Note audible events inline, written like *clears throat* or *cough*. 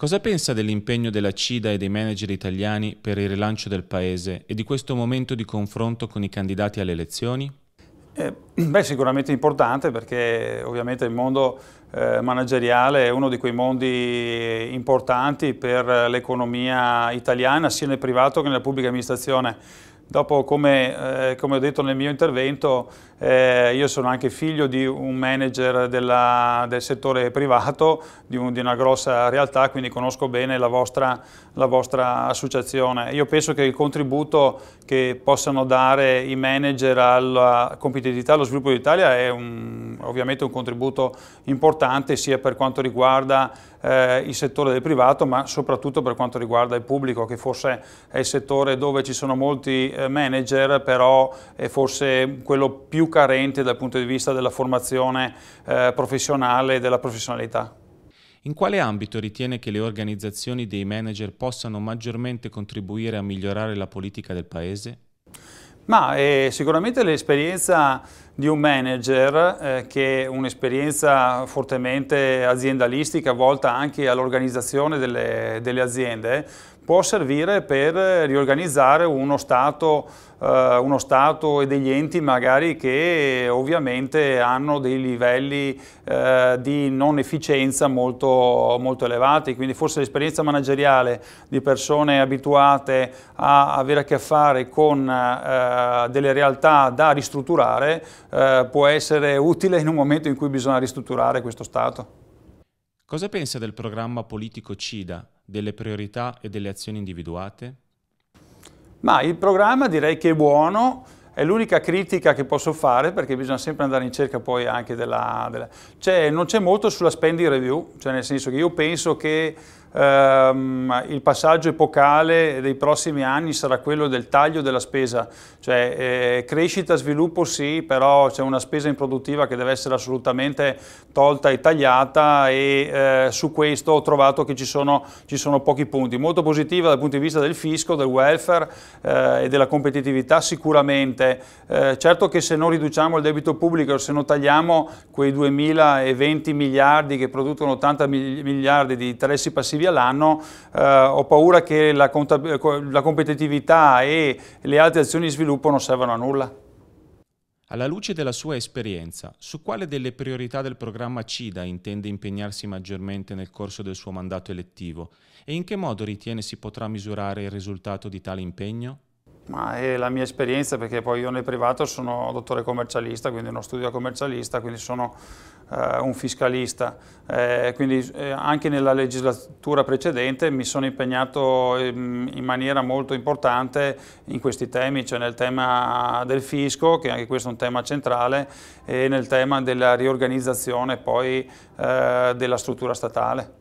Cosa pensa dell'impegno della CIDA e dei manager italiani per il rilancio del Paese e di questo momento di confronto con i candidati alle elezioni? Eh, *clears throat* beh, sicuramente importante perché ovviamente il mondo eh, manageriale è uno di quei mondi importanti per l'economia italiana, sia nel privato che nella pubblica amministrazione. Dopo, come, eh, come, ho detto nel mio intervento, eh, io sono anche figlio di un manager della, del settore privato, di, un, di, una grossa realtà, quindi conosco bene la vostra, la vostra, associazione. Io penso che il contributo che possano dare i manager alla competitività e allo sviluppo d'Italia è un, ovviamente un contributo importante sia per quanto riguarda eh, il settore del privato, ma soprattutto per quanto riguarda il pubblico, che forse è il settore dove ci sono molti eh, eh, manager però è forse quello più carente dal punto di vista della formazione eh, professionale e della professionalità. In quale ambito ritiene che le organizzazioni dei manager possano maggiormente contribuire a migliorare la politica del Paese? Ma eh, sicuramente l'esperienza di un manager eh, che è un'esperienza fortemente aziendalistica volta anche all'organizzazione delle, delle, aziende può servire per riorganizzare uno Stato, eh, uno stato e degli enti magari che ovviamente hanno dei livelli eh, di non efficienza molto, molto elevati, quindi forse l'esperienza manageriale di persone abituate a avere a che fare con eh, delle realtà da ristrutturare eh, può essere utile in un momento in cui bisogna ristrutturare questo Stato. Cosa pensa del programma politico CIDA, delle priorità e delle azioni individuate? Ma il programma direi che è buono, è l'unica critica che posso fare perché bisogna sempre andare in cerca poi anche della... della... Cioè non c'è molto sulla spending review, cioè nel senso che io penso che ehm, il passaggio epocale dei prossimi anni sarà quello del taglio della spesa, cioè eh, crescita, sviluppo sì, però c'è una spesa improduttiva che deve essere assolutamente tolta e tagliata e eh, su questo ho trovato che ci sono, ci sono, pochi punti. Molto positiva dal punto di vista del fisco, del welfare eh, e della competitività sicuramente. Eh, certo che se non riduciamo il debito pubblico, se non tagliamo quei 2.020 miliardi che producono 80 miliardi di interessi passivi complessivi all'anno, eh, ho paura che la, la competitività e le altre azioni di sviluppo non servano a nulla. Alla luce della sua esperienza, su quale delle priorità del programma CIDA intende impegnarsi maggiormente nel corso del suo mandato elettivo e in che modo ritiene si potrà misurare il risultato di tale impegno? Ma è la mia esperienza perché poi io nel privato sono dottore commercialista, quindi uno studio commercialista, quindi sono eh, un fiscalista. Eh, quindi eh, anche nella legislatura precedente mi sono impegnato in, ehm, in maniera molto importante in questi temi, cioè nel tema del fisco, che anche questo è un tema centrale, e nel tema della riorganizzazione poi eh, della struttura statale.